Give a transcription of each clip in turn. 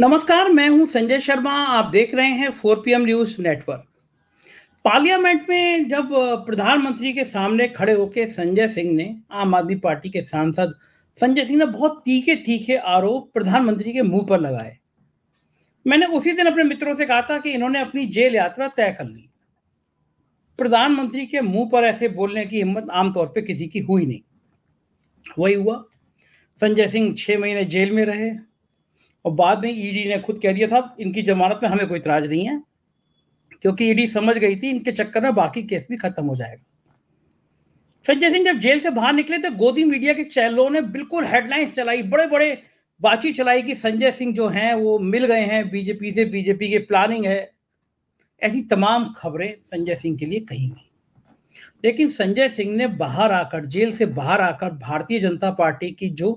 नमस्कार मैं हूं संजय शर्मा आप देख रहे हैं four P news network parliament में जब प्रधानमंत्री के सामने खड़े होकर संजय सिंह ने आम आदमी पार्टी के सांसद संजय सिंह ने बहुत तीखे तीखे आरोप प्रधानमंत्री के मुंह पर लगाए मैंने उसी दिन अपने मित्रों से कहा था कि इन्होंने अपनी जेल यात्रा तय कर ली प्रधानमंत्री के मुंह पर ऐसे बोलने की हिम्मत आमतौर पर किसी की हुई नहीं वही हुआ संजय सिंह छह महीने जेल में रहे और बाद में ईडी e ने खुद कह दिया था इनकी जमानत में हमें कोई इतराज नहीं है क्योंकि ईडी e समझ गई थी इनके चक्कर में बाकी केस भी खत्म हो जाएगा संजय सिंह जब जेल से बाहर निकले तो गोदी मीडिया के चैनलों ने बिल्कुल हेडलाइंस चलाई बड़े बड़े बातचीत चलाई कि संजय सिंह जो हैं वो मिल गए हैं बीजेपी से बीजेपी की प्लानिंग है ऐसी तमाम खबरें संजय सिंह के लिए कही गई लेकिन संजय सिंह ने बाहर आकर जेल से बाहर आकर भारतीय जनता पार्टी की जो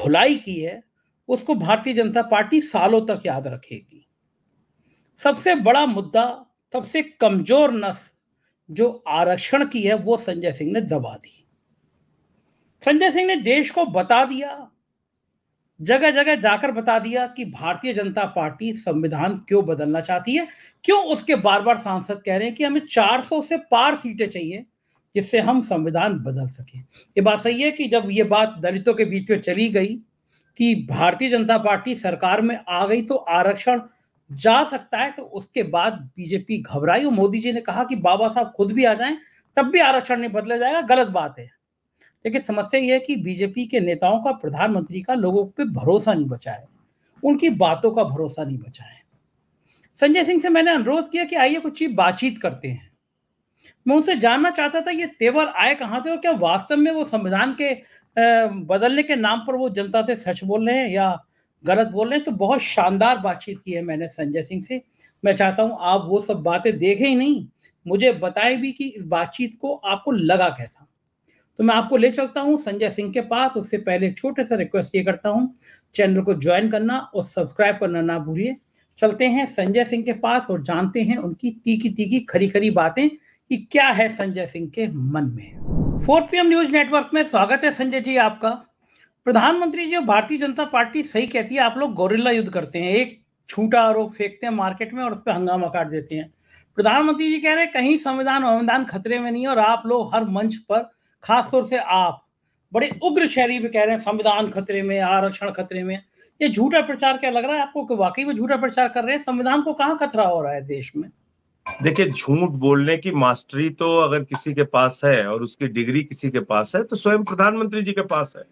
धुलाई की है उसको भारतीय जनता पार्टी सालों तक याद रखेगी सबसे बड़ा मुद्दा सबसे कमजोर नस जो आरक्षण की है वो संजय सिंह ने दबा दी संजय सिंह ने देश को बता दिया जगह जगह जाकर बता दिया कि भारतीय जनता पार्टी संविधान क्यों बदलना चाहती है क्यों उसके बार बार सांसद कह रहे हैं कि हमें 400 से पार सीटें चाहिए जिससे हम संविधान बदल सके ये बात सही है कि जब ये बात दलितों के बीच में चली गई कि भारतीय जनता पार्टी सरकार में आ गई तो आरक्षण जा सकता है तो उसके बाद बीजेपी घबराई और मोदी जी ने कहा कि बाबा साहब खुद भी आ जाएं तब भी आरक्षण नहीं बदला जाएगा गलत बात है लेकिन समस्या यह है कि बीजेपी के नेताओं का प्रधानमंत्री का लोगों पर भरोसा नहीं बचा है उनकी बातों का भरोसा नहीं बचा है संजय सिंह से मैंने अनुरोध किया कि आइए कुछ चीज बातचीत करते हैं मैं उनसे जानना चाहता था ये तेवर आए कहाँ से और क्या वास्तव में वो संविधान के बदलने के नाम पर वो जनता से सच बोल रहे हैं या गलत बोल रहे हैं तो बहुत शानदार बातचीत की है मैंने संजय सिंह से मैं चाहता हूं आप वो सब बातें देखें ही नहीं मुझे बताएं भी कि बातचीत को आपको लगा कैसा तो मैं आपको ले चलता हूं संजय सिंह के पास उससे पहले छोटे सा रिक्वेस्ट ये करता हूं चैनल को ज्वाइन करना और सब्सक्राइब करना ना भूलिए चलते हैं संजय सिंह के पास और जानते हैं उनकी तीखी तीखी खरी खरी बातें कि क्या है संजय सिंह के मन में फोर पी न्यूज नेटवर्क में स्वागत है संजय जी आपका प्रधानमंत्री जी भारतीय जनता पार्टी सही कहती है आप लोग गोरिल्ला युद्ध करते हैं एक छूटा आरोप फेंकते हैं मार्केट में और उस पर हंगामा काट देते हैं प्रधानमंत्री जी कह रहे हैं कहीं संविधान संविधान खतरे में नहीं है और आप लोग हर मंच पर खासतौर से आप बड़े उग्र शहरी भी कह रहे हैं संविधान खतरे में आरक्षण खतरे में ये झूठा प्रचार क्या लग रहा है आपको वाकई में झूठा प्रचार कर रहे हैं संविधान को कहाँ खतरा हो रहा है देश में देखिए झूठ बोलने की मास्टरी तो अगर किसी के पास है और उसकी डिग्री किसी के पास है तो स्वयं प्रधानमंत्री जी के पास है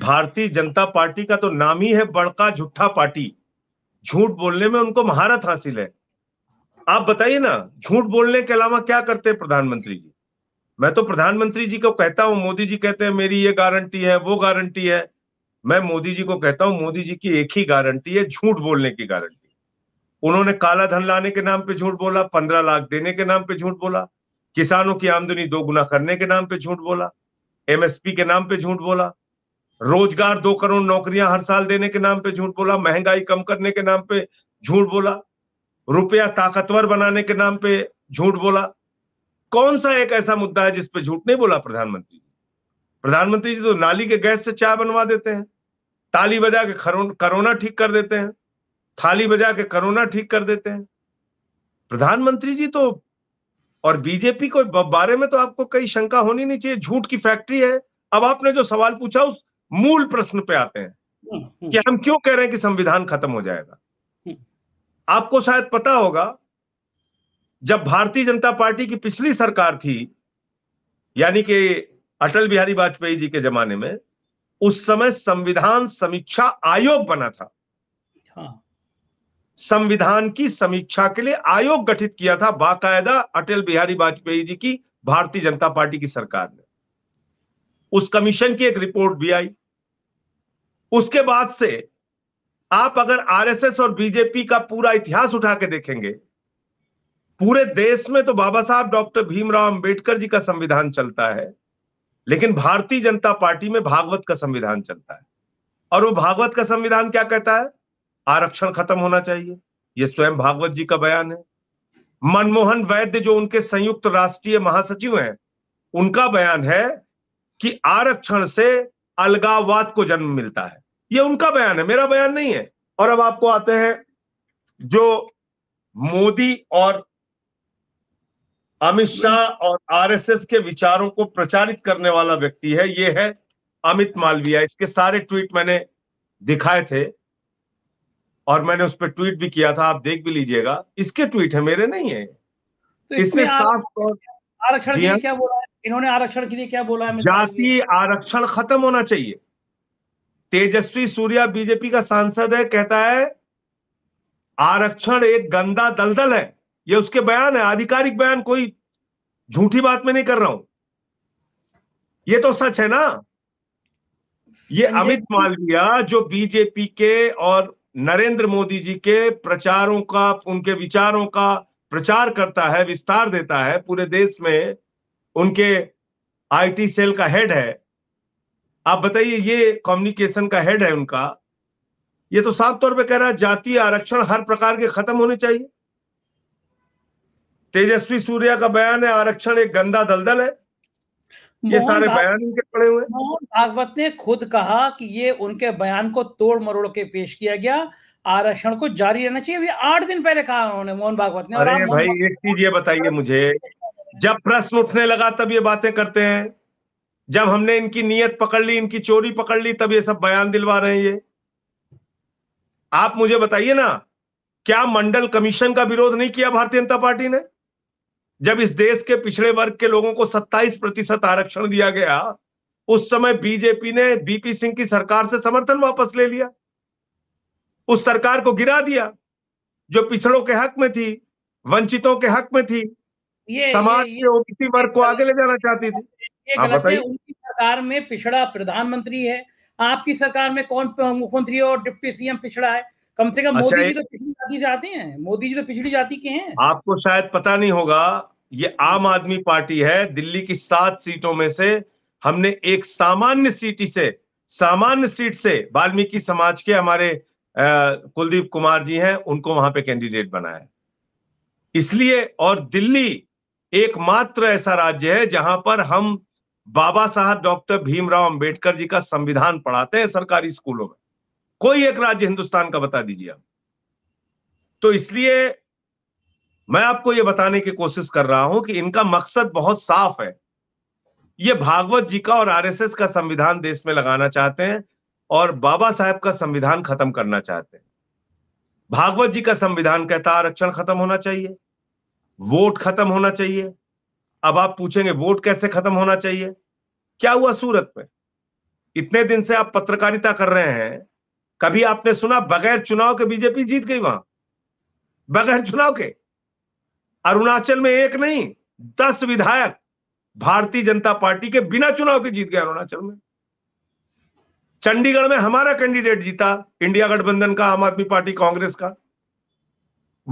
भारतीय जनता पार्टी का तो नाम ही है बड़का झूठा पार्टी झूठ बोलने में उनको महारत हासिल है आप बताइए ना झूठ बोलने के अलावा क्या करते हैं प्रधानमंत्री जी मैं तो प्रधानमंत्री जी को कहता हूं मोदी जी कहते हैं मेरी ये गारंटी है वो गारंटी है मैं मोदी जी को कहता हूं मोदी जी की एक ही गारंटी है झूठ बोलने की गारंटी उन्होंने काला धन लाने के नाम पे झूठ बोला पंद्रह लाख देने के नाम पे झूठ बोला किसानों की आमदनी दोगुना करने के नाम पे झूठ बोला एमएसपी के नाम पे झूठ बोला रोजगार दो करोड़ नौकरियां हर साल देने के नाम पे झूठ बोला महंगाई कम करने के नाम पे झूठ बोला रुपया ताकतवर बनाने के नाम पे झूठ बोला कौन सा एक ऐसा मुद्दा है जिसपे झूठ नहीं बोला प्रधानमंत्री जी प्रधानमंत्री जी तो नाली के गैस से चाय बनवा देते हैं ताली बजा के करोना ठीक कर देते हैं थाली बजा के कोरोना ठीक कर देते हैं प्रधानमंत्री जी तो और बीजेपी को बारे में तो आपको कई शंका होनी नहीं चाहिए झूठ की फैक्ट्री है अब आपने जो सवाल पूछा उस मूल प्रश्न पे आते हैं हम्म, हम्म। कि हम क्यों कह रहे हैं कि संविधान खत्म हो जाएगा हम्म। आपको शायद पता होगा जब भारतीय जनता पार्टी की पिछली सरकार थी यानी कि अटल बिहारी वाजपेयी जी के जमाने में उस समय संविधान समीक्षा आयोग बना था हाँ। संविधान की समीक्षा के लिए आयोग गठित किया था बाकायदा अटल बिहारी वाजपेयी जी की भारतीय जनता पार्टी की सरकार ने उस कमीशन की एक रिपोर्ट भी आई उसके बाद से आप अगर आरएसएस और बीजेपी का पूरा इतिहास उठा के देखेंगे पूरे देश में तो बाबा साहब डॉक्टर भीमराव अंबेडकर जी का संविधान चलता है लेकिन भारतीय जनता पार्टी में भागवत का संविधान चलता है और वो भागवत का संविधान क्या कहता है आरक्षण खत्म होना चाहिए ये स्वयं भागवत जी का बयान है मनमोहन वैद्य जो उनके संयुक्त राष्ट्रीय महासचिव हैं उनका बयान है कि आरक्षण से अलगाववाद को जन्म मिलता है ये उनका बयान है मेरा बयान नहीं है और अब आपको आते हैं जो मोदी और अमित शाह और आरएसएस के विचारों को प्रचारित करने वाला व्यक्ति है ये है अमित मालवीय इसके सारे ट्वीट मैंने दिखाए थे और मैंने उस पर ट्वीट भी किया था आप देख भी लीजिएगा इसके ट्वीट है मेरे नहीं है तो इसमें साफ तौर आरक्षण हाँ। क्या बोला है इन्होंने आरक्षण के लिए क्या बोला है जाति आरक्षण खत्म होना चाहिए तेजस्वी सूर्या बीजेपी का सांसद है कहता है आरक्षण एक गंदा दलदल है ये उसके बयान है आधिकारिक बयान कोई झूठी बात में नहीं कर रहा हूं ये तो सच है ना ये अमित मालविया जो बीजेपी के और नरेंद्र मोदी जी के प्रचारों का उनके विचारों का प्रचार करता है विस्तार देता है पूरे देश में उनके आईटी सेल का हेड है आप बताइए ये कम्युनिकेशन का हेड है उनका ये तो साफ तौर पे कह रहा है जातीय आरक्षण हर प्रकार के खत्म होने चाहिए तेजस्वी सूर्या का बयान है आरक्षण एक गंदा दलदल है ये सारे बयान इनके पड़े हुए मोहन भागवत ने खुद कहा कि ये उनके बयान को तोड़ मरोड़ के पेश किया गया आरक्षण को जारी रहना चाहिए अभी आठ दिन पहले कहा उन्होंने मोहन भागवत ने अरे भाई एक चीज ये बताइए मुझे जब प्रश्न उठने लगा तब ये बातें करते हैं जब हमने इनकी नीयत पकड़ ली इनकी चोरी पकड़ ली तब ये सब बयान दिलवा रहे हैं ये आप मुझे बताइए ना क्या मंडल कमीशन का विरोध नहीं किया भारतीय जनता पार्टी ने जब इस देश के पिछड़े वर्ग के लोगों को 27 प्रतिशत आरक्षण दिया गया उस समय बीजेपी ने बीपी सिंह की सरकार से समर्थन वापस ले लिया उस सरकार को गिरा दिया जो पिछड़ों के हक में थी वंचितों के हक में थी ये, समाज ये, ये, के ओबीसी वर्ग को आगे ले जाना चाहती थी उनकी सरकार में पिछड़ा प्रधानमंत्री है आपकी सरकार में कौन मुख्यमंत्री और डिप्टी सीएम पिछड़ा है कम से कम अच्छा मोदी जी तो पिछड़ी जाति जाते हैं मोदी जी तो पिछड़ी जाति के हैं आपको शायद पता नहीं होगा ये आम आदमी पार्टी है दिल्ली की सात सीटों में से हमने एक सामान्य सीट से सामान्य सीट से वाल्मीकि समाज के हमारे कुलदीप कुमार जी हैं उनको वहां पे कैंडिडेट बनाया इसलिए और दिल्ली एकमात्र ऐसा राज्य है जहां पर हम बाबा साहब डॉक्टर भीमराव अंबेडकर जी का संविधान पढ़ाते हैं सरकारी स्कूलों में कोई एक राज्य हिंदुस्तान का बता दीजिए आप तो इसलिए मैं आपको ये बताने की कोशिश कर रहा हूं कि इनका मकसद बहुत साफ है ये भागवत जी का और आरएसएस का संविधान देश में लगाना चाहते हैं और बाबा साहब का संविधान खत्म करना चाहते हैं भागवत जी का संविधान कहता आरक्षण खत्म होना चाहिए वोट खत्म होना चाहिए अब आप पूछेंगे वोट कैसे खत्म होना चाहिए क्या हुआ सूरत में इतने दिन से आप पत्रकारिता कर रहे हैं कभी आपने सुना बगैर चुनाव के बीजेपी जीत गई वहां बगैर चुनाव के अरुणाचल में एक नहीं दस विधायक भारतीय जनता पार्टी के बिना चुनाव के जीत गए अरुणाचल में चंडीगढ़ में हमारा कैंडिडेट जीता इंडिया गठबंधन का आम आदमी पार्टी कांग्रेस का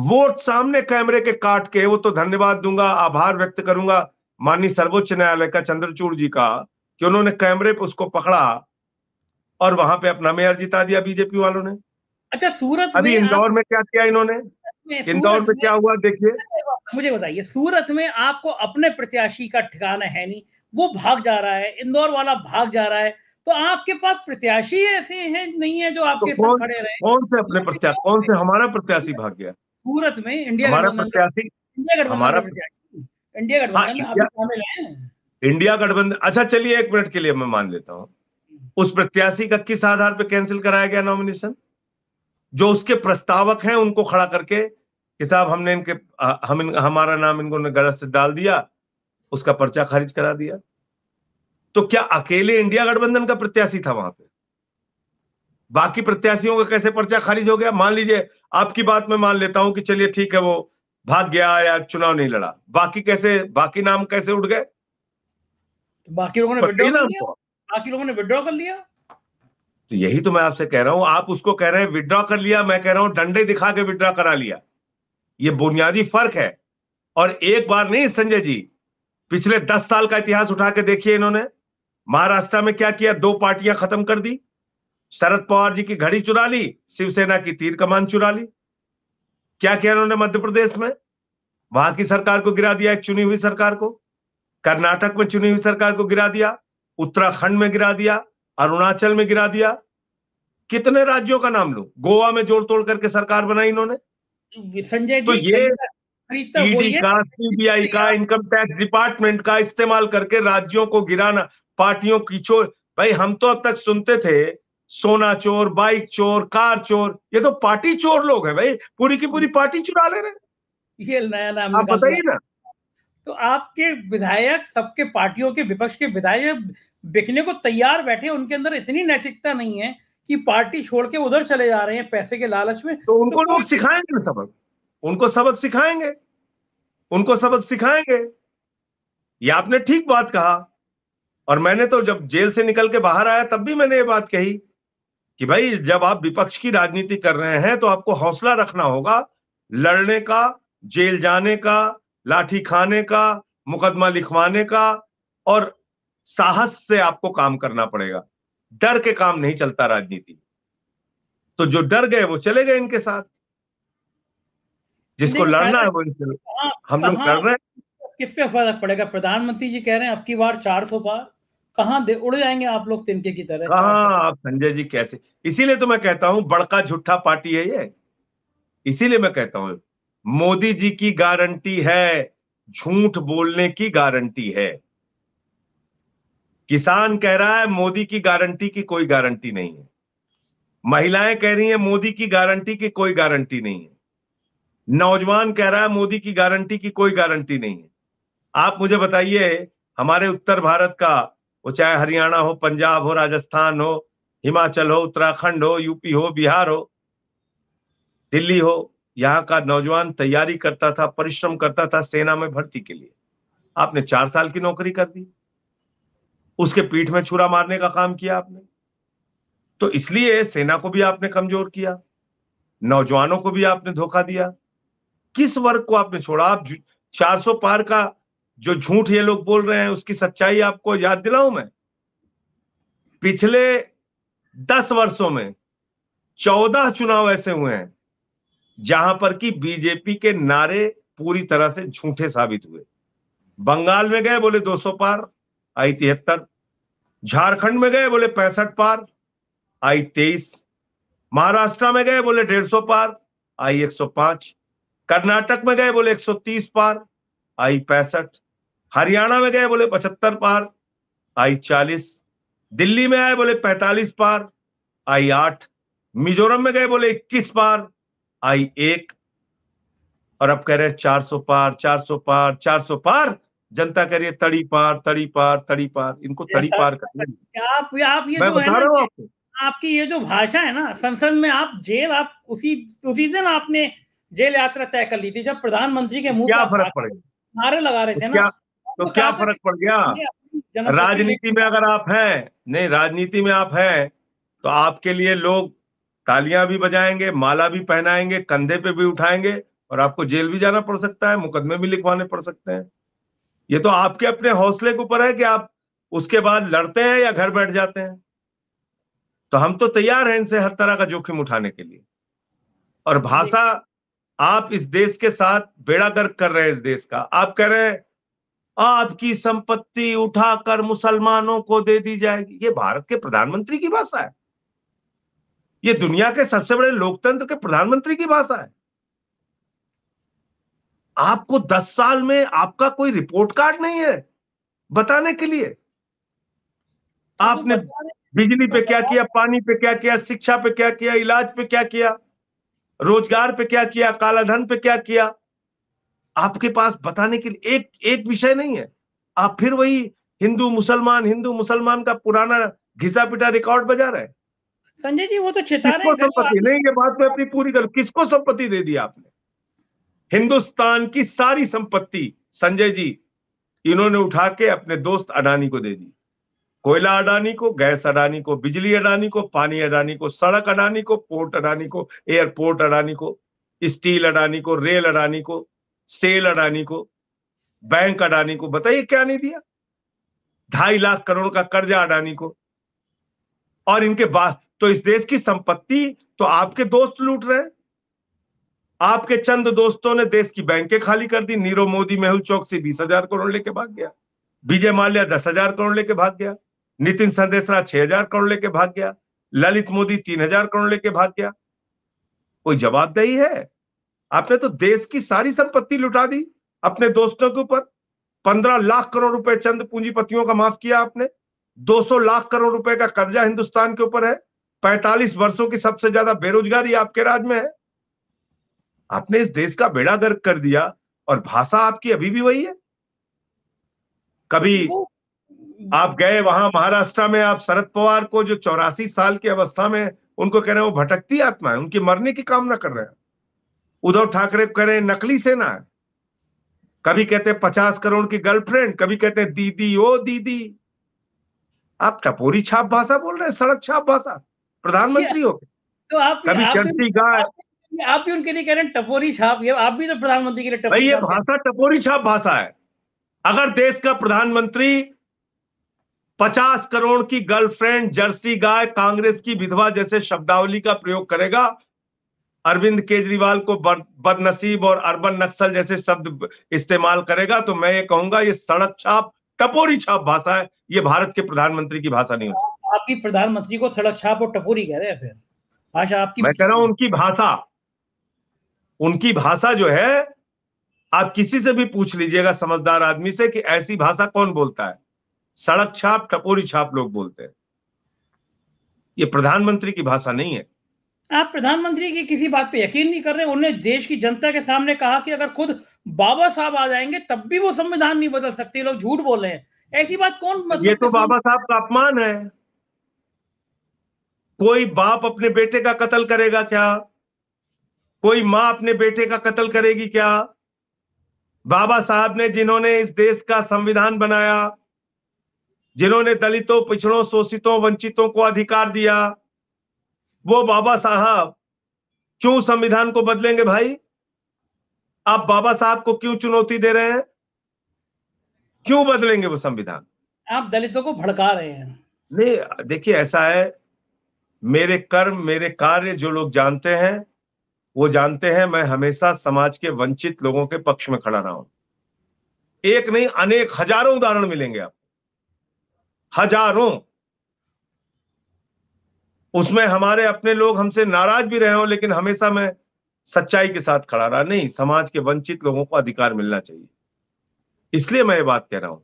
वोट सामने कैमरे के काट के वो तो धन्यवाद दूंगा आभार व्यक्त करूंगा माननीय सर्वोच्च न्यायालय का चंद्रचूड़ जी का कि उन्होंने कैमरे पर उसको पकड़ा और वहां पे अपना मेयर जिता दिया बीजेपी वालों ने अच्छा सूरत अभी इंदौर में क्या किया इन्होंने में इंदौर में क्या हुआ देखिए मुझे बताइए सूरत में आपको अपने प्रत्याशी का ठिकाना है नहीं वो भाग जा रहा है इंदौर वाला भाग जा रहा है तो आपके पास प्रत्याशी ऐसे हैं नहीं है जो आपके तो साथ खड़े रहे कौन से अपने प्रत्याशी कौन से हमारा प्रत्याशी भाग गया सूरत में इंडिया हमारा प्रत्याशी इंडिया हमारा प्रत्याशी इंडिया गठबंधन हाँ, इंडिया गठबंधन अच्छा चलिए एक मिनट के लिए मैं मान लेता हूँ हम्म। उस प्रत्याशी का किस आधार पर कैंसिल कराया गया नॉमिनेशन जो उसके प्रस्तावक हैं उनको खड़ा करके कि साहब हमने इनके हम इन, हमारा नाम इनको गलत से डाल दिया उसका पर्चा खारिज करा दिया तो क्या अकेले इंडिया गठबंधन का प्रत्याशी था वहां पे बाकी प्रत्याशियों का कैसे पर्चा खारिज हो गया मान लीजिए आपकी बात में मान लेता हूं कि चलिए ठीक है वो भाग गया या चुनाव नहीं लड़ा बाकी कैसे बाकी नाम कैसे उठ गए तो बाकी लोगों ने विड्रॉ बाकी लोगों ने विड्रॉ कर लिया तो यही तो मैं आपसे कह रहा हूं आप उसको कह रहे हैं विड्रॉ कर लिया मैं कह रहा हूं डंडे दिखा के विड्रॉ करा लिया ये बुनियादी फर्क है और एक बार नहीं संजय जी पिछले दस साल का इतिहास उठा के देखिए इन्होंने महाराष्ट्र में क्या किया दो पार्टियां खत्म कर दी शरद पवार जी की घड़ी चुरा ली शिवसेना की तीर कमान चुरा ली क्या किया इन्होंने मध्य प्रदेश में वहां की सरकार को गिरा दिया एक चुनी हुई सरकार को कर्नाटक में चुनी हुई सरकार को गिरा दिया उत्तराखंड में गिरा दिया अरुणाचल में गिरा दिया कितने राज्यों का नाम लो गोवा में जोड़ तोड़ करके सरकार बनाई इन्होंने संजय तो ये ईडी e का सीबीआई का इनकम टैक्स डिपार्टमेंट का इस्तेमाल करके राज्यों को गिराना पार्टियों की चोर भाई हम तो अब तक सुनते थे सोना चोर बाइक चोर कार चोर ये तो पार्टी चोर लोग है भाई पूरी की पूरी पार्टी चुरा ले रहे ये नया नाम आप बताइए ना तो आपके विधायक सबके पार्टियों के विपक्ष के विधायक बिकने को तैयार बैठे उनके अंदर इतनी नैतिकता नहीं है कि पार्टी छोड़ के उधर चले जा रहे हैं पैसे के लालच में तो उनको तो लोग सिखाएंगे सबक उनको सबक सिखाएंगे उनको सबक सिखाएंगे ये आपने ठीक बात कहा और मैंने तो जब जेल से निकल के बाहर आया तब भी मैंने ये बात कही कि भाई जब आप विपक्ष की राजनीति कर रहे हैं तो आपको हौसला रखना होगा लड़ने का जेल जाने का लाठी खाने का मुकदमा लिखवाने का और साहस से आपको काम करना पड़ेगा डर के काम नहीं चलता राजनीति तो जो डर गए वो चले गए इनके साथ जिसको लड़ना है वो इनसे हम लोग कर रहे हैं किस पे फर्क पड़ेगा प्रधानमंत्री जी कह रहे हैं अब की बार चार सौ पार कहा उड़ जाएंगे आप लोग तिनके की तरह हाँ आप संजय जी कैसे इसीलिए तो मैं कहता हूं बड़का झूठा पार्टी है ये इसीलिए मैं कहता हूं मोदी जी की गारंटी है झूठ बोलने की गारंटी है किसान कह रहा है मोदी की गारंटी की कोई गारंटी नहीं है महिलाएं कह रही हैं मोदी की गारंटी की कोई गारंटी नहीं है नौजवान कह रहा है मोदी की गारंटी की कोई गारंटी नहीं है आप मुझे बताइए हमारे उत्तर भारत का वो चाहे हरियाणा हो पंजाब हो राजस्थान हो हिमाचल हो उत्तराखंड हो यूपी हो बिहार हो दिल्ली हो यहाँ का नौजवान तैयारी करता था परिश्रम करता था सेना में भर्ती के लिए आपने चार साल की नौकरी कर दी उसके पीठ में छुरा मारने का काम किया आपने तो इसलिए सेना को भी आपने कमजोर किया नौजवानों को भी आपने धोखा दिया किस वर्ग को आपने छोड़ा आप 400 पार का जो झूठ ये लोग बोल रहे हैं उसकी सच्चाई आपको याद दिलाऊं मैं पिछले दस वर्षों में चौदह चुनाव ऐसे हुए हैं जहां पर कि बीजेपी के नारे पूरी तरह से झूठे साबित हुए बंगाल में गए बोले 200 पार आई तिहत्तर झारखंड में गए बोले पैंसठ पार आई तेईस महाराष्ट्र में गए बोले डेढ़ सौ पार आई एक सौ पांच कर्नाटक में गए बोले एक सौ तीस पार आई पैंसठ हरियाणा में गए बोले पचहत्तर पार आई चालीस दिल्ली में आए बोले पैंतालीस पार आई आठ मिजोरम में गए बोले इक्कीस पार आई एक और अब कह रहे हैं चार सौ पार चार सौ पार चार सौ पार जनता कह रही है तड़ी पार तड़ी पार तड़ी पार इनको तड़ी पार कर आप आप ये मैं बता रहा आपको आपकी ये जो भाषा है ना संसद में आप जेल आप उसी उसी दिन आपने जेल यात्रा तय कर ली थी जब प्रधानमंत्री के तो मुंह क्या फर्क पड़ गया नारे लगा रहे तो थे ना तो क्या फर्क पड़ गया राजनीति में अगर आप हैं नहीं राजनीति में आप हैं तो आपके लिए लोग तालियां भी बजाएंगे माला भी पहनाएंगे कंधे पे भी उठाएंगे और आपको जेल भी जाना पड़ सकता है मुकदमे भी लिखवाने पड़ सकते हैं ये तो आपके अपने हौसले के ऊपर है कि आप उसके बाद लड़ते हैं या घर बैठ जाते हैं तो हम तो तैयार हैं इनसे हर तरह का जोखिम उठाने के लिए और भाषा आप इस देश के साथ बेड़ा गर्क कर रहे हैं इस देश का आप कह रहे हैं आपकी संपत्ति उठाकर मुसलमानों को दे दी जाएगी ये भारत के प्रधानमंत्री की भाषा है ये दुनिया के सबसे बड़े लोकतंत्र के प्रधानमंत्री की भाषा है आपको दस साल में आपका कोई रिपोर्ट कार्ड नहीं है बताने के लिए तो आपने बिजली पे क्या किया पानी पे क्या किया शिक्षा पे क्या किया इलाज पे क्या किया रोजगार पे क्या किया कालाधन पे क्या किया आपके पास बताने के लिए एक एक विषय नहीं है आप फिर वही हिंदू मुसलमान हिंदू मुसलमान का पुराना घिसा पिटा रिकॉर्ड बजा रहे संजय जी वो तो छिता रहे तो नहीं ये बात में अपनी पूरी कर किसको संपत्ति दे दी आपने हिंदुस्तान की सारी संपत्ति संजय जी इन्होंने उठा के अपने दोस्त अडानी को दे दी कोयला अडानी को गैस अडानी को बिजली अडानी को पानी अडानी को सड़क अडानी को पोर्ट अडानी को एयरपोर्ट अडानी को स्टील अडानी को रेल अडानी को सेल अडानी को बैंक अडानी को बताइए क्या नहीं दिया ढाई लाख करोड़ का कर्जा अडानी को और इनके बाद तो इस देश की संपत्ति तो आपके दोस्त लूट रहे हैं आपके चंद दोस्तों ने देश की बैंकें खाली कर दी नीरव मोदी मेहुल चौकसी बीस हजार करोड़ लेके भाग गया विजय माल्या दस हजार करोड़ लेके भाग गया नितिन संदेशरा छह हजार करोड़ लेके भाग गया ललित मोदी तीन हजार करोड़ लेके भाग गया कोई जवाबदेही है आपने तो देश की सारी संपत्ति लुटा दी अपने दोस्तों के ऊपर पंद्रह लाख करोड़ रुपए चंद पूंजीपतियों का माफ किया आपने सौ लाख करोड़ रुपए का कर्जा हिंदुस्तान के ऊपर है पैंतालीस वर्षों की सबसे ज्यादा बेरोजगारी आपके राज्य में है आपने इस देश का बेड़ा गर्क कर दिया और भाषा आपकी अभी भी वही है कभी आप गए वहां महाराष्ट्र में आप शरद पवार को जो चौरासी साल की अवस्था में उनको कह रहे हैं वो भटकती आत्मा है उनकी मरने की कामना कर रहे हैं उद्धव ठाकरे कह रहे हैं नकली सेना है कभी कहते हैं पचास करोड़ की गर्लफ्रेंड कभी कहते हैं दीदी ओ दीदी आप टपोरी छाप भाषा बोल रहे हैं सड़क छाप भाषा प्रधानमंत्री हो तो आप कभी चलती गाय आप भी उनके लिए कह रहे हैं टपोरी छाप ये आप भी तो प्रधानमंत्री के लिए टपोरी ये भाषा टपोरी छाप भाषा है अगर देश का प्रधानमंत्री पचास करोड़ की गर्लफ्रेंड जर्सी गाय कांग्रेस की विधवा जैसे शब्दावली का प्रयोग करेगा अरविंद केजरीवाल को बदनसीब और अरबन नक्सल जैसे शब्द इस्तेमाल करेगा तो मैं ये कहूंगा ये सड़क छाप टपोरी छाप भाषा है ये भारत के प्रधानमंत्री की भाषा नहीं हो सकती आप भी प्रधानमंत्री को सड़क छाप और टपोरी कह रहे हैं फिर भाषा आपकी मैं कह रहा हूं उनकी भाषा उनकी भाषा जो है आप किसी से भी पूछ लीजिएगा समझदार आदमी से कि ऐसी भाषा कौन बोलता है सड़क छाप टपोरी छाप लोग बोलते हैं ये प्रधानमंत्री की भाषा नहीं है आप प्रधानमंत्री की किसी बात पे यकीन नहीं कर रहे उन्होंने देश की जनता के सामने कहा कि अगर खुद बाबा साहब आ जाएंगे तब भी वो संविधान नहीं बदल सकते लोग झूठ बोल रहे हैं ऐसी बात कौन ये तो बाबा साहब का अपमान है कोई बाप अपने बेटे का कत्ल करेगा क्या कोई मां अपने बेटे का कत्ल करेगी क्या बाबा साहब ने जिन्होंने इस देश का संविधान बनाया जिन्होंने दलितों पिछड़ों शोषितों वंचितों को अधिकार दिया वो बाबा साहब क्यों संविधान को बदलेंगे भाई आप बाबा साहब को क्यों चुनौती दे रहे हैं क्यों बदलेंगे वो संविधान आप दलितों को भड़का रहे हैं नहीं देखिए ऐसा है मेरे कर्म मेरे कार्य जो लोग जानते हैं वो जानते हैं मैं हमेशा समाज के वंचित लोगों के पक्ष में खड़ा रहा हूं एक नहीं अनेक हजारों उदाहरण मिलेंगे आपको हजारों उसमें हमारे अपने लोग हमसे नाराज भी रहे हो लेकिन हमेशा मैं सच्चाई के साथ खड़ा रहा नहीं समाज के वंचित लोगों को अधिकार मिलना चाहिए इसलिए मैं ये बात कह रहा हूं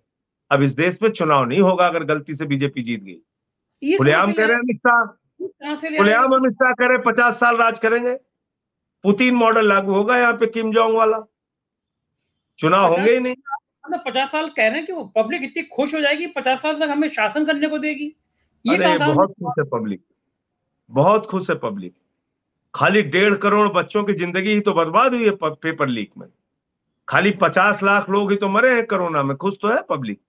अब इस देश में चुनाव नहीं होगा अगर गलती से बीजेपी जीत गई खुलेआम कह रहे हैं अमित शाह खुलेआम अमित शाह कह रहे पचास साल राज करेंगे पुतिन मॉडल लागू होगा यहाँ पे किम जोंग वाला चुनाव होंगे ही नहीं मतलब पचास साल कह रहे हैं कि वो पब्लिक इतनी खुश हो जाएगी पचास साल तक हमें शासन करने को देगी ये अरे बहुत खुश है पब्लिक बहुत खुश है पब्लिक खाली डेढ़ करोड़ बच्चों की जिंदगी ही तो बर्बाद हुई है पेपर लीक में खाली पचास लाख लोग ही तो मरे हैं कोरोना में खुश तो है पब्लिक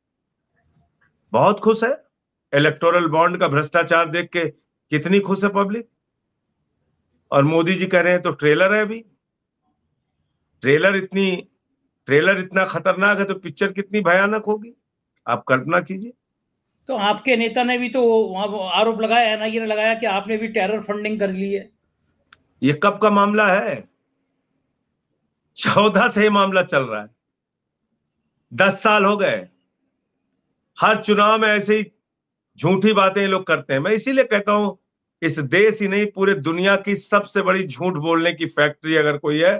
बहुत खुश है इलेक्टोरल बॉन्ड का भ्रष्टाचार देख के कितनी खुश है पब्लिक और मोदी जी कह रहे हैं तो ट्रेलर है अभी ट्रेलर इतनी ट्रेलर इतना खतरनाक है तो पिक्चर कितनी भयानक होगी आप कल्पना कीजिए तो आपके नेता ने भी तो आरोप लगाया एनआईए ने लगाया कि आपने भी टेरर फंडिंग कर ली है ये कब का मामला है चौदह से ये मामला चल रहा है दस साल हो गए हर चुनाव में ऐसे ही झूठी बातें लोग करते हैं मैं इसीलिए कहता हूं इस देश ही नहीं पूरे दुनिया की सबसे बड़ी झूठ बोलने की फैक्ट्री अगर कोई है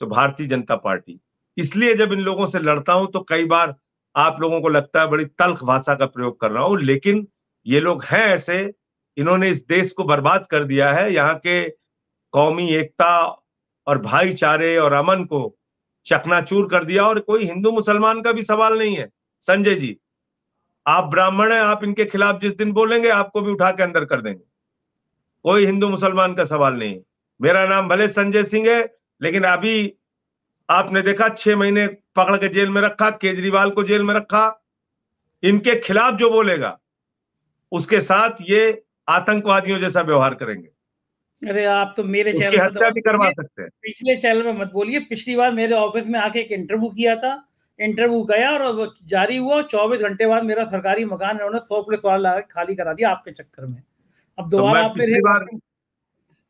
तो भारतीय जनता पार्टी इसलिए जब इन लोगों से लड़ता हूं तो कई बार आप लोगों को लगता है बड़ी तल्ख भाषा का प्रयोग कर रहा हूं लेकिन ये लोग हैं ऐसे इन्होंने इस देश को बर्बाद कर दिया है यहाँ के कौमी एकता और भाईचारे और अमन को चकनाचूर कर दिया और कोई हिंदू मुसलमान का भी सवाल नहीं है संजय जी आप ब्राह्मण हैं आप इनके खिलाफ जिस दिन बोलेंगे आपको भी उठा के अंदर कर देंगे कोई हिंदू मुसलमान का सवाल नहीं मेरा नाम भले संजय सिंह है लेकिन अभी आपने देखा छह महीने पकड़ के जेल में रखा केजरीवाल को जेल में रखा इनके खिलाफ जो बोलेगा उसके साथ ये आतंकवादियों जैसा व्यवहार करेंगे अरे आप तो मेरे चैनल हत्या भी करवा सकते हैं पिछले चैनल में मत बोलिए पिछली बार मेरे ऑफिस में आके एक इंटरव्यू किया था इंटरव्यू गया और जारी हुआ चौबीस घंटे बाद मेरा सरकारी मकान उन्होंने सौ पुलिस वाला खाली करा दिया आपके चक्कर में अब तो दोबारा तो पिछली बार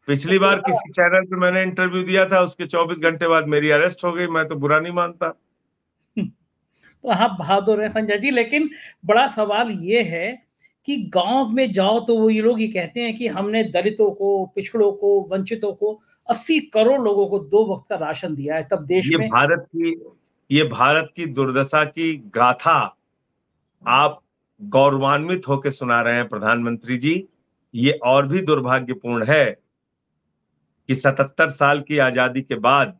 पिछली बार किसी चैनल पे मैंने इंटरव्यू दिया था उसके 24 घंटे बाद मेरी अरेस्ट हो गई मैं तो बुरा नहीं मानता तो आप हाँ, बहादुर है संजय जी लेकिन बड़ा सवाल ये है कि गांव में जाओ तो वो ये लोग ही कहते हैं कि हमने दलितों को पिछड़ों को वंचितों को 80 करोड़ लोगों को दो वक्त का राशन दिया है तब देश ये में भारत की ये भारत की दुर्दशा की गाथा आप गौरवान्वित होकर सुना रहे हैं प्रधानमंत्री जी ये और भी दुर्भाग्यपूर्ण है कि 77 साल की आजादी के बाद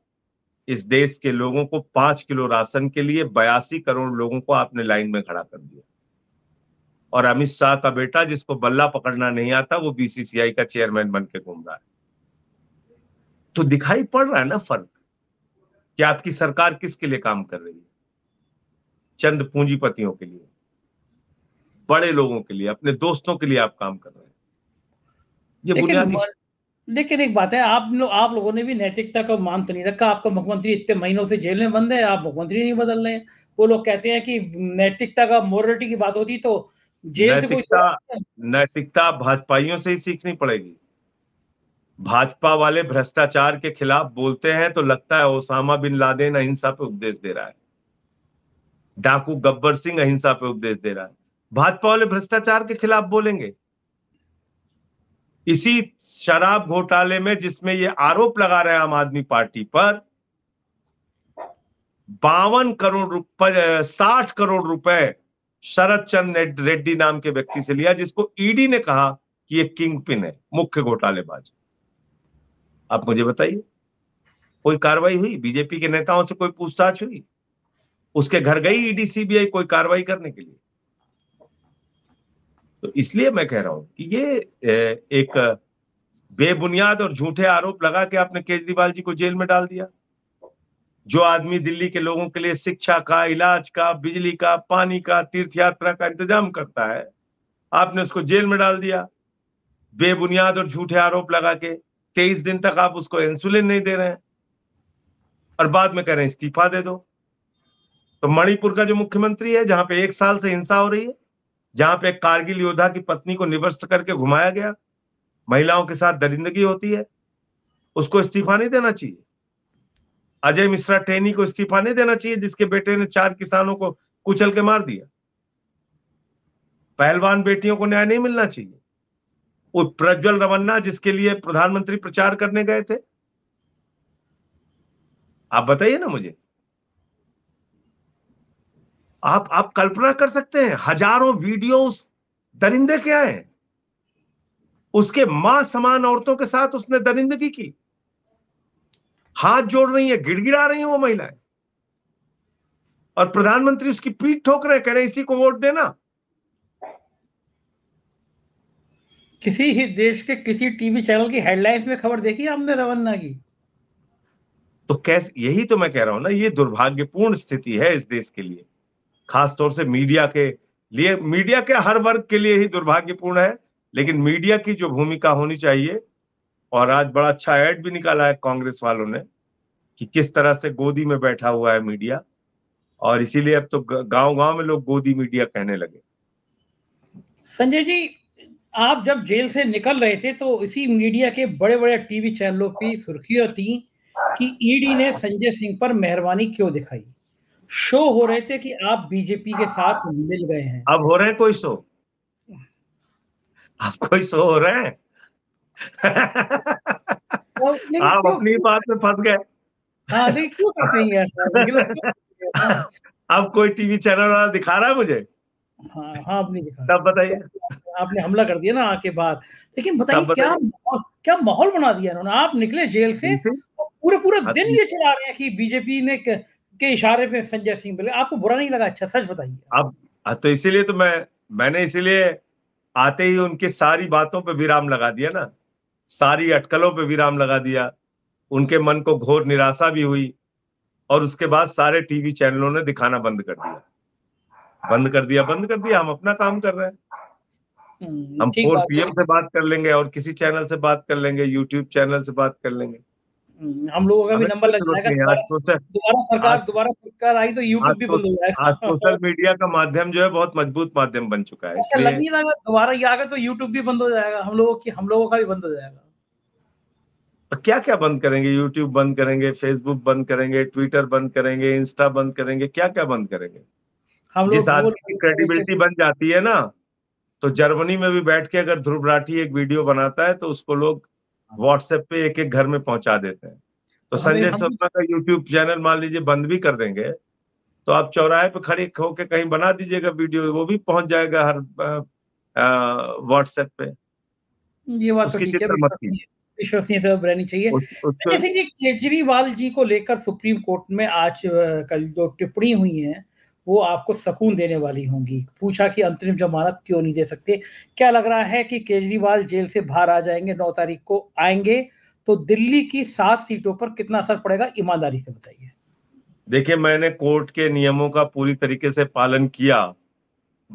इस देश के लोगों को पांच किलो राशन के लिए बयासी करोड़ लोगों को आपने लाइन में खड़ा कर दिया और अमित शाह का बेटा जिसको बल्ला पकड़ना नहीं आता वो बीसीसीआई का चेयरमैन बन के घूम रहा है तो दिखाई पड़ रहा है ना फर्क कि आपकी सरकार किसके लिए काम कर रही है चंद पूंजीपतियों के लिए बड़े लोगों के लिए अपने दोस्तों के लिए आप काम कर रहे हैं ये लेकिन, लेकिन एक बात है आप लोग आप लोगों ने भी नैतिकता का मान तो नहीं रखा आपका मुख्यमंत्री इतने महीनों से जेल में बंद है आप मुख्यमंत्री नहीं बदल रहे वो लोग कहते हैं कि नैतिकता का मोरलिटी की बात होती तो जेल से कोई नैतिकता भाजपाइयों से ही सीखनी पड़ेगी भाजपा वाले भ्रष्टाचार के खिलाफ बोलते हैं तो लगता है ओसामा बिन लादेन अहिंसा पे उपदेश दे रहा है डाकू गब्बर सिंह अहिंसा पे उपदेश दे रहा है भाजपा वाले भ्रष्टाचार के खिलाफ बोलेंगे इसी शराब घोटाले में जिसमें ये आरोप लगा रहे हैं आम आदमी पार्टी पर बावन करोड़ रुपए साठ करोड़ रुपए शरद चंद रेड्डी नाम के व्यक्ति से लिया जिसको ईडी ने कहा कि ये किंग पिन है मुख्य घोटालेबाज आप मुझे बताइए कोई कार्रवाई हुई बीजेपी के नेताओं से कोई पूछताछ हुई उसके घर गई ईडी सीबीआई कोई कार्रवाई करने के लिए तो इसलिए मैं कह रहा हूं कि ये एक बेबुनियाद और झूठे आरोप लगा के आपने केजरीवाल जी को जेल में डाल दिया जो आदमी दिल्ली के लोगों के लिए शिक्षा का इलाज का बिजली का पानी का तीर्थ यात्रा का इंतजाम करता है आपने उसको जेल में डाल दिया बेबुनियाद और झूठे आरोप लगा के तेईस दिन तक आप उसको इंसुलिन नहीं दे रहे हैं और बाद में कह रहे हैं इस्तीफा दे दो तो मणिपुर का जो मुख्यमंत्री है जहां पे एक साल से हिंसा हो रही है जहां पे कारगिल योद्धा की पत्नी को निवस्त करके घुमाया गया महिलाओं के साथ दरिंदगी होती है उसको इस्तीफा नहीं देना चाहिए अजय मिश्रा टेनी को इस्तीफा नहीं देना चाहिए जिसके बेटे ने चार किसानों को कुचल के मार दिया पहलवान बेटियों को न्याय नहीं मिलना चाहिए वो प्रज्वल रवन्ना जिसके लिए प्रधानमंत्री प्रचार करने गए थे आप बताइए ना मुझे आप आप कल्पना कर सकते हैं हजारों वीडियो उस दरिंदे के आए उसके मां समान औरतों के साथ उसने दरिंदगी की हाथ जोड़ रही है गिड़गिड़ा रही है वो महिलाएं और प्रधानमंत्री उसकी पीठ ठोक रहे कह रहे इसी को वोट देना किसी ही देश के किसी टीवी चैनल की हेडलाइंस में खबर देखी हमने रवन्ना की तो कैसे यही तो मैं कह रहा हूं ना ये दुर्भाग्यपूर्ण स्थिति है इस देश के लिए खासतौर से मीडिया के लिए मीडिया के हर वर्ग के लिए ही दुर्भाग्यपूर्ण है लेकिन मीडिया की जो भूमिका होनी चाहिए और आज बड़ा अच्छा ऐड भी निकाला है कांग्रेस वालों ने कि किस तरह से गोदी में बैठा हुआ है मीडिया और इसीलिए अब तो गांव गांव में लोग गोदी मीडिया कहने लगे संजय जी आप जब जेल से निकल रहे थे तो इसी मीडिया के बड़े बड़े टीवी चैनलों की सुर्खियां थी कि ईडी ने संजय सिंह पर मेहरबानी क्यों दिखाई शो हो रहे थे कि आप बीजेपी के साथ मिल गए हैं अब हो रहे हैं कोई शो आप कोई शो हो रहे हैं तो आप अपनी बात में फंस गए हाँ नहीं क्यों करते हैं अब कोई टीवी चैनल वाला दिखा रहा है मुझे हाँ हाँ आपने दिखा तब बताइए आपने हमला कर दिया ना आके बाद लेकिन बताइए क्या क्या माहौल बना दिया उन्होंने आप निकले जेल से पूरे पूरे हाँ दिन ये चला रहे हैं कि बीजेपी ने के इशारे पे संजय सिंह बोले आपको बुरा नहीं लगा अच्छा सच बताइए अब तो इसीलिए तो मैं मैंने इसीलिए आते ही उनकी सारी बातों पे विराम लगा दिया ना सारी अटकलों पे विराम लगा दिया उनके मन को घोर निराशा भी हुई और उसके बाद सारे टीवी चैनलों ने दिखाना बंद कर दिया बंद कर दिया बंद कर दिया हम अपना काम कर रहे हैं हम्म, हम फोर पीएम से बात कर लेंगे और किसी चैनल से बात कर लेंगे यूट्यूब चैनल से बात कर लेंगे हम्म, हम लोगों का भी नंबर लग जाएगा दोबारा सरकार दोबारा सरकार आई तो यूट्यूब भी बंद हो जाएगा सोशल मीडिया का माध्यम जो है बहुत मजबूत माध्यम बन चुका है अच्छा लग नहीं रहा दोबारा ये आगे तो यूट्यूब भी बंद हो जाएगा हम लोगों की हम लोगों का भी बंद हो जाएगा क्या क्या बंद करेंगे यूट्यूब बंद करेंगे फेसबुक बंद करेंगे ट्विटर बंद करेंगे इंस्टा बंद करेंगे क्या क्या बंद करेंगे हम जिस आदमी की क्रेडिबिलिटी बन जाती है ना तो जर्मनी में भी बैठ के अगर ध्रुव राठी एक वीडियो बनाता है तो उसको लोग व्हाट्सएप पे एक एक घर में पहुंचा देते हैं तो, तो संजय सप्ता का यूट्यूब चैनल मान लीजिए बंद भी कर देंगे तो आप चौराहे पे खड़े होके कहीं बना दीजिएगा वीडियो वो भी पहुंच जाएगा हर व्हाट्सएप पे ये बात तो विश्वसनीयता तो रहनी चाहिए केजरीवाल जी को लेकर सुप्रीम कोर्ट में आज कल जो टिप्पणी हुई है वो आपको सुकून देने वाली होंगी पूछा कि अंतरिम जमानत क्यों नहीं दे सकते क्या लग रहा है कि केजरीवाल जेल से बाहर आ जाएंगे नौ तारीख को आएंगे तो दिल्ली की सात सीटों पर कितना असर पड़ेगा ईमानदारी से बताइए देखिए मैंने कोर्ट के नियमों का पूरी तरीके से पालन किया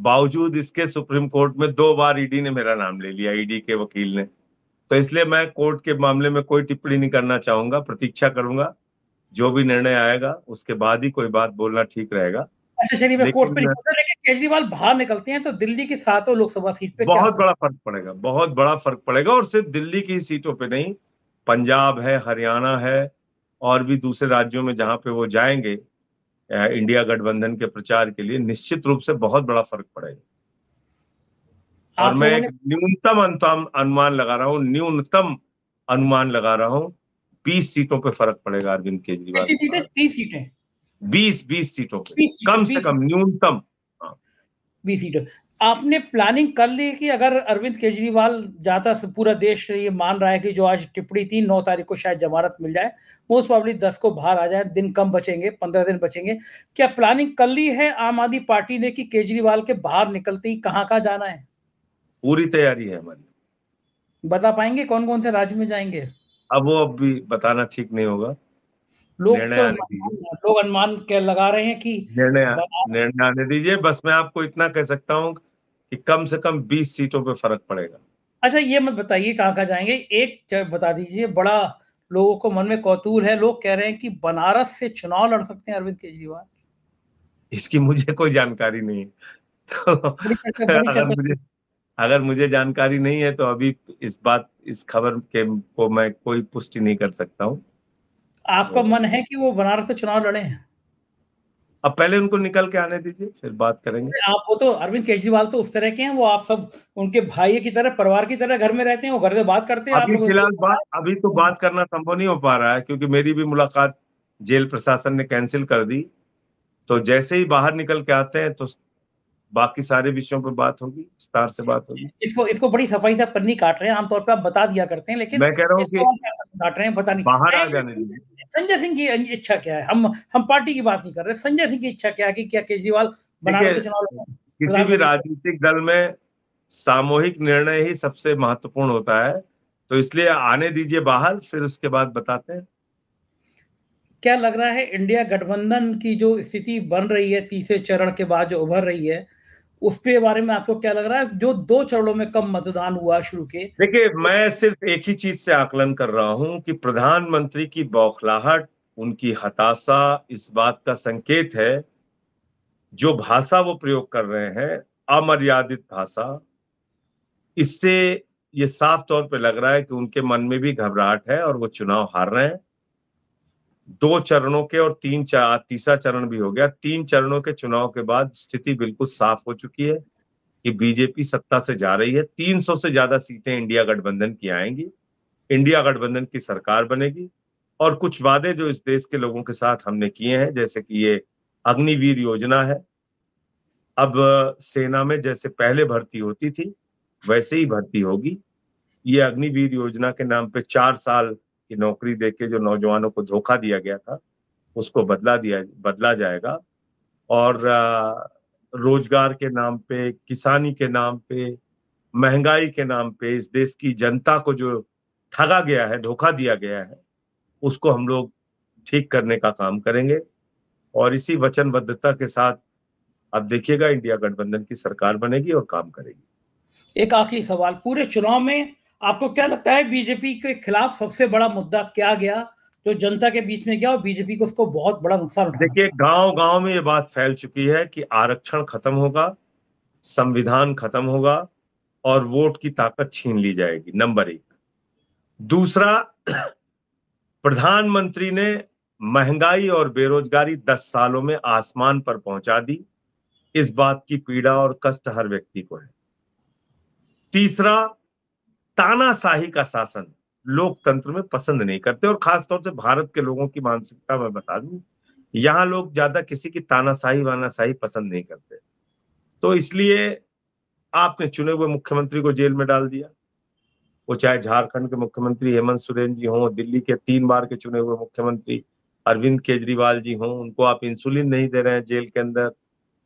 बावजूद इसके सुप्रीम कोर्ट में दो बार ईडी ने मेरा नाम ले लिया ईडी के वकील ने तो इसलिए मैं कोर्ट के मामले में कोई टिप्पणी नहीं करना चाहूंगा प्रतीक्षा करूंगा जो भी निर्णय आएगा उसके बाद ही कोई बात बोलना ठीक रहेगा अच्छा चलिए मैं कोर्ट पे लेकिन केजरीवाल बाहर निकलते हैं तो दिल्ली की सातों लोकसभा सीट पे बहुत बड़ा फर्क पड़ेगा बहुत बड़ा फर्क पड़ेगा और सिर्फ दिल्ली की सीटों पे नहीं पंजाब है हरियाणा है और भी दूसरे राज्यों में जहां पे वो जाएंगे इंडिया गठबंधन के प्रचार के लिए निश्चित रूप से बहुत बड़ा फर्क पड़ेगा और मैं न्यूनतम अनुमान लगा रहा हूँ न्यूनतम अनुमान लगा रहा हूँ बीस सीटों पर फर्क पड़ेगा अरविंद केजरीवाल तीस सीटें बीस बीस सीटों पे कम से कम न्यूनतम हाँ। बीस सीटों आपने प्लानिंग कर ली कि अगर अरविंद केजरीवाल जाता पूरा देश ये मान रहा है कि जो आज टिप्पणी थी नौ तारीख को शायद जमानत मिल जाए मोस्ट पॉबली दस को बाहर आ जाए दिन कम बचेंगे पंद्रह दिन बचेंगे क्या प्लानिंग कर ली है आम आदमी पार्टी ने कि केजरीवाल के बाहर निकलते ही कहाँ कहाँ जाना है पूरी तैयारी है हमारी बता पाएंगे कौन कौन से राज्य में जाएंगे अब वो अब भी बताना ठीक नहीं होगा लोग तो लोग अनुमान लगा रहे हैं कि निर्णय आने दीजिए बस मैं आपको इतना कह सकता हूँ कि कम से कम 20 सीटों पे फर्क पड़ेगा अच्छा ये मत बताइए कहाँ कहाँ जाएंगे एक बता दीजिए बड़ा लोगों को मन में कौतूल है लोग कह रहे हैं कि बनारस से चुनाव लड़ सकते हैं अरविंद केजरीवाल इसकी मुझे कोई जानकारी नहीं है तो अगर मुझे अगर मुझे जानकारी नहीं है तो अभी इस बात इस खबर के को मैं कोई पुष्टि नहीं कर सकता हूँ आपका मन है कि वो बनारस से चुनाव लड़े हैं अब पहले उनको निकल के आने दीजिए फिर बात करेंगे आप वो तो अरविंद केजरीवाल तो उस तरह के हैं वो आप सब उनके भाई की तरह परिवार की तरह घर में रहते हैं वो घर से बात करते हैं अभी फिलहाल बात अभी तो बात करना संभव नहीं हो पा रहा है क्योंकि मेरी भी मुलाकात जेल प्रशासन ने कैंसिल कर दी तो जैसे ही बाहर निकल के आते हैं तो बाकी सारे विषयों पर बात होगी विस्तार से बात होगी इसको इसको बड़ी सफाई से पन्नी काट रहे हैं आमतौर पर आप बता दिया करते हैं लेकिन मैं कह रहा हूँ काट रहे हैं पता नहीं बाहर आ जाने संजय सिंह की इच्छा क्या है हम हम पार्टी की बात नहीं कर रहे संजय सिंह की इच्छा क्या है कि क्या केजरीवाल किसी भी राजनीतिक दल में सामूहिक निर्णय ही सबसे महत्वपूर्ण होता है तो इसलिए आने दीजिए बाहर फिर उसके बाद बताते हैं क्या लग रहा है इंडिया गठबंधन की जो स्थिति बन रही है तीसरे चरण के बाद जो उभर रही है उसके बारे में आपको क्या लग रहा है जो दो चरणों में कम मतदान हुआ शुरू के देखिए मैं सिर्फ एक ही चीज से आकलन कर रहा हूं कि प्रधानमंत्री की बौखलाहट उनकी हताशा इस बात का संकेत है जो भाषा वो प्रयोग कर रहे हैं अमर्यादित भाषा इससे ये साफ तौर पे लग रहा है कि उनके मन में भी घबराहट है और वो चुनाव हार रहे हैं दो चरणों के और तीन चार तीसरा चरण भी हो गया तीन चरणों के चुनाव के बाद स्थिति बिल्कुल साफ हो चुकी है कि बीजेपी सत्ता से जा रही है 300 से ज्यादा सीटें इंडिया गठबंधन की आएंगी इंडिया गठबंधन की सरकार बनेगी और कुछ वादे जो इस देश के लोगों के साथ हमने किए हैं जैसे कि ये अग्निवीर योजना है अब सेना में जैसे पहले भर्ती होती थी वैसे ही भर्ती होगी ये अग्निवीर योजना के नाम पे चार साल की नौकरी देके जो नौजवानों को धोखा दिया गया था उसको बदला दिया बदला जाएगा और रोजगार के नाम पे किसानी के नाम पे महंगाई के नाम पे इस देश की जनता को जो ठगा गया है धोखा दिया गया है उसको हम लोग ठीक करने का काम करेंगे और इसी वचनबद्धता के साथ अब देखिएगा इंडिया गठबंधन की सरकार बनेगी और काम करेगी एक आखिरी सवाल पूरे चुनाव में आपको क्या लगता है बीजेपी के खिलाफ सबसे बड़ा मुद्दा क्या गया जो जनता के बीच में गया और बीजेपी को उसको बहुत बड़ा नुकसान देखिए गांव गांव में ये बात फैल चुकी है कि आरक्षण खत्म होगा संविधान खत्म होगा और वोट की ताकत छीन ली जाएगी नंबर एक दूसरा प्रधानमंत्री ने महंगाई और बेरोजगारी दस सालों में आसमान पर पहुंचा दी इस बात की पीड़ा और कष्ट हर व्यक्ति को है तीसरा तानाशाही का शासन लोकतंत्र में पसंद नहीं करते और खासतौर से भारत के लोगों की मानसिकता में बता दू यहाँ लोग ज्यादा किसी की तानाशाही वानाशाही पसंद नहीं करते तो इसलिए आपने चुने हुए मुख्यमंत्री को जेल में डाल दिया वो चाहे झारखंड के मुख्यमंत्री हेमंत सोरेन जी हों दिल्ली के तीन बार के चुने हुए मुख्यमंत्री अरविंद केजरीवाल जी हों उनको आप इंसुलिन नहीं दे रहे हैं जेल के अंदर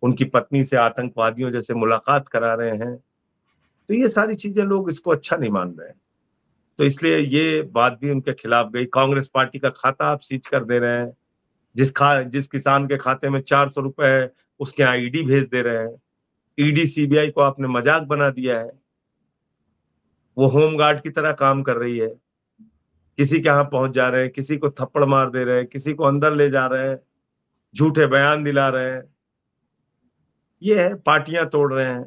उनकी पत्नी से आतंकवादियों जैसे मुलाकात करा रहे हैं तो ये सारी चीजें लोग इसको अच्छा नहीं मान रहे हैं तो इसलिए ये बात भी उनके खिलाफ गई कांग्रेस पार्टी का खाता आप सीज कर दे रहे हैं जिस खा जिस किसान के खाते में चार सौ रुपए है उसके यहाँ ईडी भेज दे रहे हैं ईडी सीबीआई को आपने मजाक बना दिया है वो होमगार्ड की तरह काम कर रही है किसी के यहां पहुंच जा रहे हैं किसी को थप्पड़ मार दे रहे हैं किसी को अंदर ले जा रहे हैं झूठे बयान दिला रहे हैं ये है पार्टियां तोड़ रहे हैं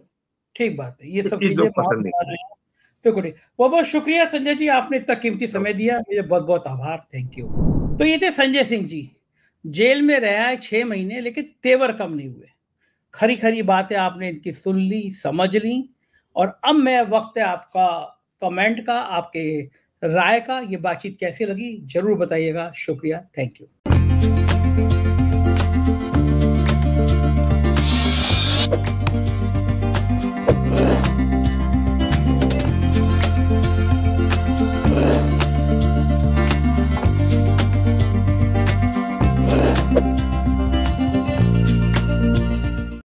ठीक बात है ये तो सब चीजें बिल्कुल बहुत बहुत शुक्रिया संजय जी आपने इतना कीमती तो समय दिया मुझे बहुत बहुत आभार थैंक यू तो ये थे संजय सिंह जी जेल में रहा है छह महीने लेकिन तेवर कम नहीं हुए खरी खरी बातें आपने इनकी सुन ली समझ ली और अब मैं वक्त है आपका कमेंट का आपके राय का ये बातचीत कैसी लगी जरूर बताइएगा शुक्रिया थैंक यू